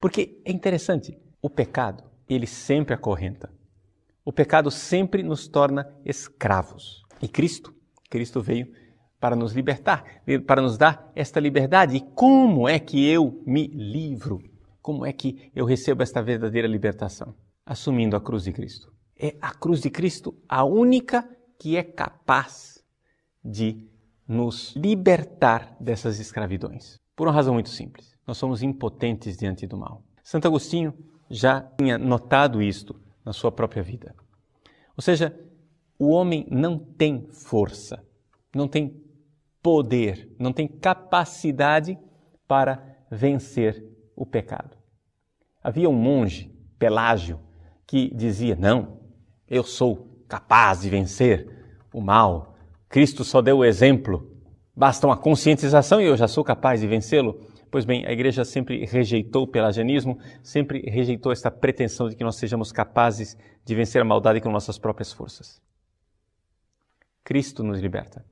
Porque é interessante, o pecado, ele sempre acorrenta. O pecado sempre nos torna escravos. E Cristo, Cristo veio para nos libertar, para nos dar esta liberdade. E como é que eu me livro? Como é que eu recebo esta verdadeira libertação? Assumindo a cruz de Cristo. É a cruz de Cristo a única que é capaz de nos libertar dessas escravidões. Por uma razão muito simples: nós somos impotentes diante do mal. Santo Agostinho já tinha notado isto na sua própria vida. Ou seja, o homem não tem força, não tem poder, não tem capacidade para vencer o pecado. Havia um monge, Pelágio, que dizia: Não, eu sou capaz de vencer o mal, Cristo só deu o exemplo, basta uma conscientização e eu já sou capaz de vencê-lo. Pois bem, a igreja sempre rejeitou o pelagianismo, sempre rejeitou esta pretensão de que nós sejamos capazes de vencer a maldade com nossas próprias forças. Cristo nos liberta.